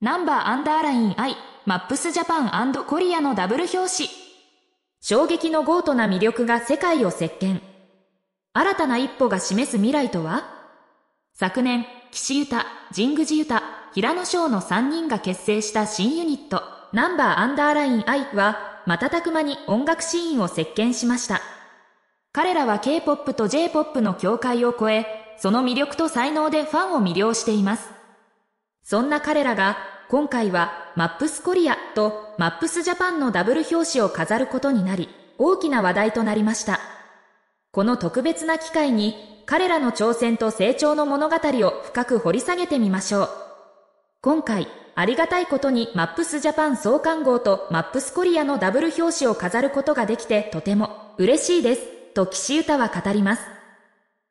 ナンバーアンダーライン I、マップスジャパンコリアのダブル表紙。衝撃のゴートな魅力が世界を席巻。新たな一歩が示す未来とは昨年、岸優太、神宮寺優平野翔の3人が結成した新ユニット、ナンバーアンダーライン I は、瞬く間に音楽シーンを席巻しました。彼らは K-POP と J-POP の境界を超え、その魅力と才能でファンを魅了しています。そんな彼らが今回はマップスコリアとマップスジャパンのダブル表紙を飾ることになり、大きな話題となりました。この特別な機会に彼らの挑戦と成長の物語を深く掘り下げてみましょう。今回、ありがたいことにマップスジャパン創刊号とマップスコリアのダブル表紙を飾ることができてとても嬉しいです、と岸歌は語ります。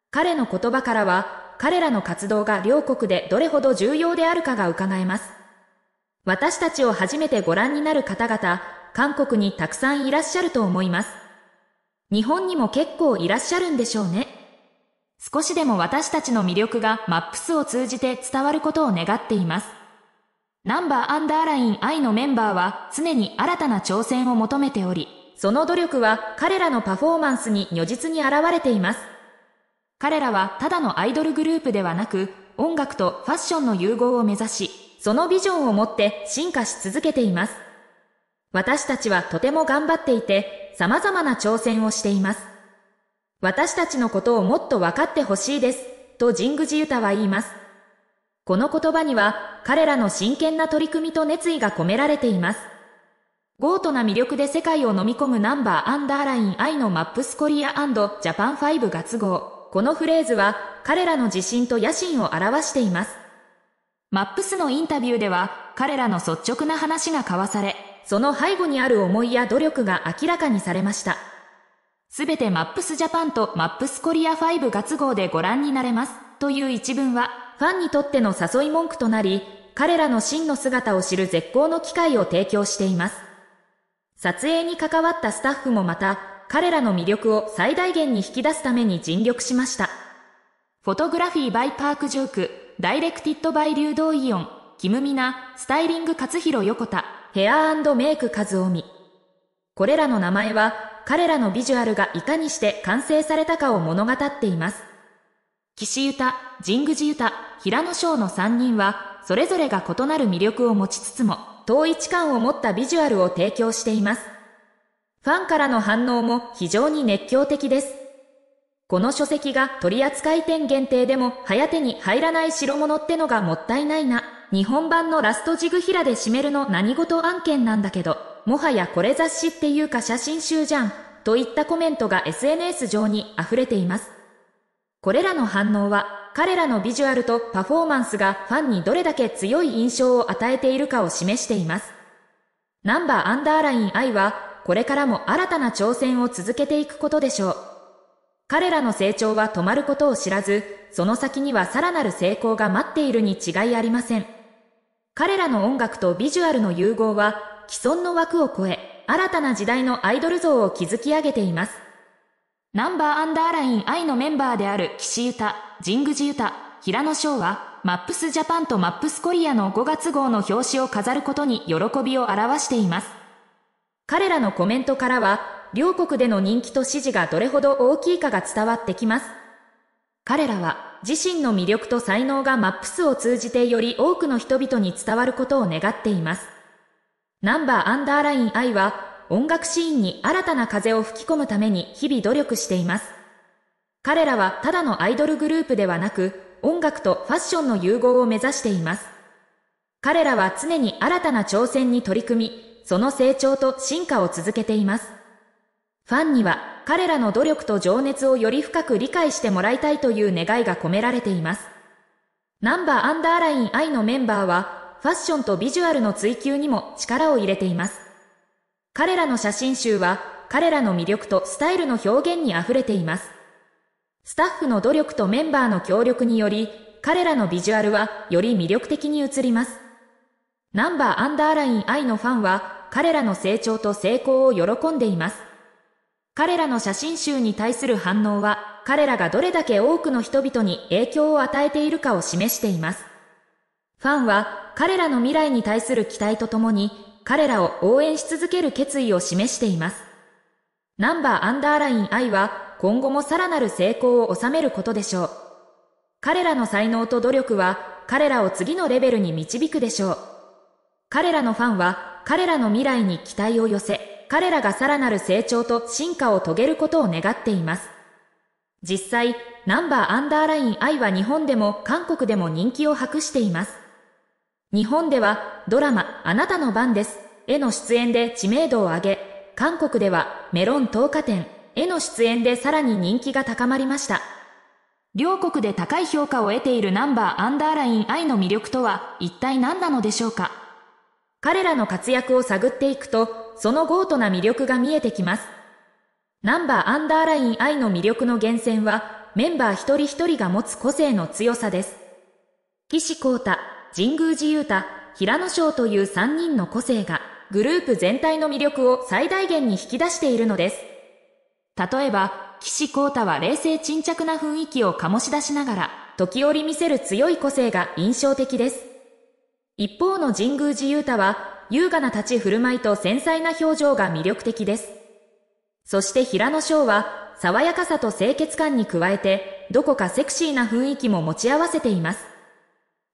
彼の言葉からは、彼らの活動が両国でどれほど重要であるかが伺えます。私たちを初めてご覧になる方々、韓国にたくさんいらっしゃると思います。日本にも結構いらっしゃるんでしょうね。少しでも私たちの魅力がマップスを通じて伝わることを願っています。ナンバーアンダーライン I のメンバーは常に新たな挑戦を求めており、その努力は彼らのパフォーマンスに如実に現れています。彼らはただのアイドルグループではなく、音楽とファッションの融合を目指し、そのビジョンを持って進化し続けています。私たちはとても頑張っていて、様々な挑戦をしています。私たちのことをもっと分かってほしいです、とジングジユタは言います。この言葉には、彼らの真剣な取り組みと熱意が込められています。ゴートな魅力で世界を飲み込むナンバーアンダーライン愛のマップスコリアジャパン5月号。このフレーズは彼らの自信と野心を表しています。マップスのインタビューでは彼らの率直な話が交わされ、その背後にある思いや努力が明らかにされました。すべてマップスジャパンとマップスコリア5月号でご覧になれますという一文はファンにとっての誘い文句となり、彼らの真の姿を知る絶好の機会を提供しています。撮影に関わったスタッフもまた、彼らの魅力を最大限に引き出すために尽力しました。フォトグラフィーバイパークジョーク、ダイレクティッドバイ流動イオン、キムミナ、スタイリング勝弘横田、ヘアメイク和臣。これらの名前は彼らのビジュアルがいかにして完成されたかを物語っています。岸歌、神宮寺歌、平野翔の3人は、それぞれが異なる魅力を持ちつつも、統一感を持ったビジュアルを提供しています。ファンからの反応も非常に熱狂的です。この書籍が取扱店限定でも早手に入らない代物ってのがもったいないな。日本版のラストジグヒラで締めるの何事案件なんだけど、もはやこれ雑誌っていうか写真集じゃん、といったコメントが SNS 上に溢れています。これらの反応は、彼らのビジュアルとパフォーマンスがファンにどれだけ強い印象を与えているかを示しています。ナンバーアンダーライン I はこれからも新たな挑戦を続けていくことでしょう。彼らの成長は止まることを知らず、その先にはさらなる成功が待っているに違いありません。彼らの音楽とビジュアルの融合は、既存の枠を超え、新たな時代のアイドル像を築き上げています。ナンバーアンダーライン愛のメンバーである岸優太、神宮寺優太、平野翔は、マップスジャパンとマップスコリアの5月号の表紙を飾ることに喜びを表しています。彼らのコメントからは、両国での人気と支持がどれほど大きいかが伝わってきます。彼らは、自身の魅力と才能がマップスを通じてより多くの人々に伝わることを願っています。ナンバーアンダーライン I は、音楽シーンに新たな風を吹き込むために日々努力しています。彼らはただのアイドルグループではなく、音楽とファッションの融合を目指しています。彼らは常に新たな挑戦に取り組み、その成長と進化を続けています。ファンには彼らの努力と情熱をより深く理解してもらいたいという願いが込められています。ナンバーアンダーライン I のメンバーはファッションとビジュアルの追求にも力を入れています。彼らの写真集は彼らの魅力とスタイルの表現に溢れています。スタッフの努力とメンバーの協力により彼らのビジュアルはより魅力的に映ります。ナンバーアンダーライン I のファンは彼らの成長と成功を喜んでいます。彼らの写真集に対する反応は、彼らがどれだけ多くの人々に影響を与えているかを示しています。ファンは、彼らの未来に対する期待とともに、彼らを応援し続ける決意を示しています。ナンバーアンダーライン I は、今後もさらなる成功を収めることでしょう。彼らの才能と努力は、彼らを次のレベルに導くでしょう。彼らのファンは、彼らの未来に期待を寄せ、彼らがさらなる成長と進化を遂げることを願っています。実際、ナンバーアンダーライン I は日本でも韓国でも人気を博しています。日本ではドラマあなたの番ですへの出演で知名度を上げ、韓国ではメロン10日店への出演でさらに人気が高まりました。両国で高い評価を得ているナンバーアンダーライン I の魅力とは一体何なのでしょうか彼らの活躍を探っていくと、そのゴートな魅力が見えてきます。ナンバーアンダーライン I の魅力の源泉は、メンバー一人一人が持つ個性の強さです。岸光太、神宮寺雄太、平野翔という3人の個性が、グループ全体の魅力を最大限に引き出しているのです。例えば、岸光太は冷静沈着な雰囲気を醸し出しながら、時折見せる強い個性が印象的です。一方の神宮寺勇太は、優雅な立ち振る舞いと繊細な表情が魅力的です。そして平野翔は、爽やかさと清潔感に加えて、どこかセクシーな雰囲気も持ち合わせています。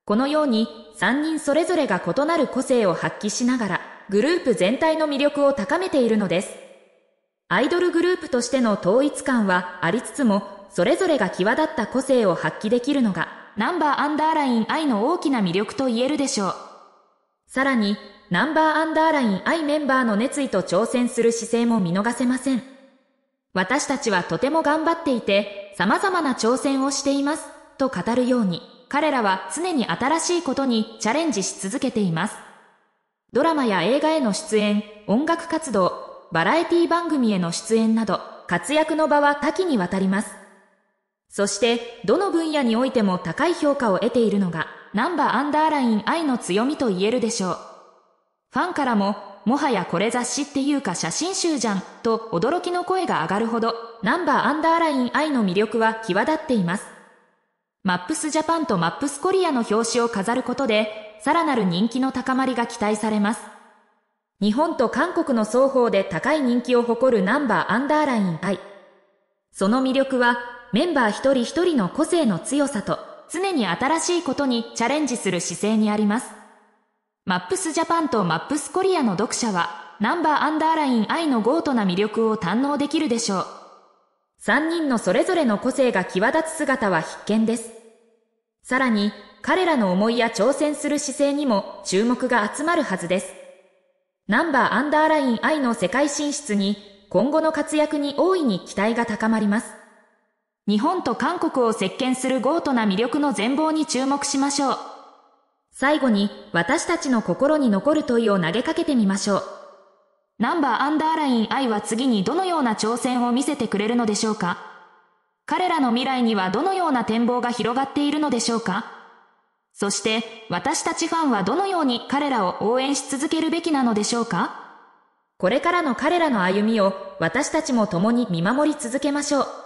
このように、三人それぞれが異なる個性を発揮しながら、グループ全体の魅力を高めているのです。アイドルグループとしての統一感はありつつも、それぞれが際立った個性を発揮できるのが、ナンバーアンダーライン I の大きな魅力と言えるでしょう。さらに、ナンバーアンダーライン I メンバーの熱意と挑戦する姿勢も見逃せません。私たちはとても頑張っていて、様々な挑戦をしています、と語るように、彼らは常に新しいことにチャレンジし続けています。ドラマや映画への出演、音楽活動、バラエティ番組への出演など、活躍の場は多岐にわたります。そして、どの分野においても高い評価を得ているのが、ナンバーアンダーライン愛の強みと言えるでしょう。ファンからも、もはやこれ雑誌っていうか写真集じゃん、と驚きの声が上がるほど、ナンバーアンダーライン愛の魅力は際立っています。マップスジャパンとマップスコリアの表紙を飾ることで、さらなる人気の高まりが期待されます。日本と韓国の双方で高い人気を誇るナンバーアンダーライン愛。その魅力はメンバー一人一人の個性の強さと、常に新しいことにチャレンジする姿勢にあります。マップスジャパンとマップスコリアの読者は、ナンバーアンダーライン I のゴートな魅力を堪能できるでしょう。3人のそれぞれの個性が際立つ姿は必見です。さらに、彼らの思いや挑戦する姿勢にも注目が集まるはずです。ナンバーアンダーライン I の世界進出に今後の活躍に大いに期待が高まります。日本と韓国を席巻する豪トな魅力の全貌に注目しましょう。最後に私たちの心に残る問いを投げかけてみましょう。ナンバーアンダーライン I は次にどのような挑戦を見せてくれるのでしょうか彼らの未来にはどのような展望が広がっているのでしょうかそして私たちファンはどのように彼らを応援し続けるべきなのでしょうかこれからの彼らの歩みを私たちも共に見守り続けましょう。